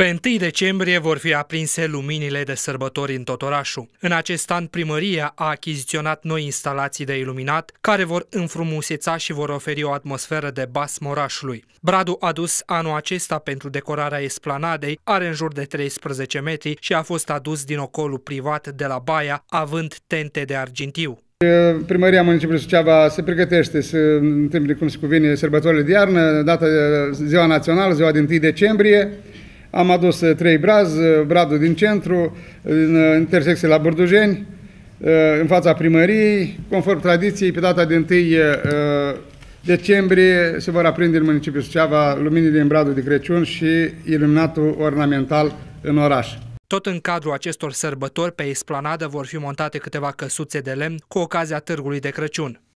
Pe 1 decembrie vor fi aprinse luminile de sărbători în tot orașul. În acest an, primăria a achiziționat noi instalații de iluminat care vor înfrumuseța și vor oferi o atmosferă de basm orașului. Bradul adus anul acesta pentru decorarea esplanadei are în jur de 13 metri și a fost adus din ocolul privat de la Baia, având tente de argintiu. Primăria Municipiului Suceava se pregătește să întâmple cum se cuvine sărbătorile de iarnă, data ziua națională, ziua din 1 decembrie. Am adus uh, trei braz, uh, bradul din centru, în uh, intersecție la Burdujeni, în fața primăriei. Conform tradiției, pe data de 1 decembrie se vor aprinde în municipiul Suceava luminile din bradul de Crăciun și iluminatul ornamental în oraș. Tot în cadrul acestor sărbători, pe esplanadă vor fi montate câteva căsuțe de lemn cu ocazia târgului de Crăciun.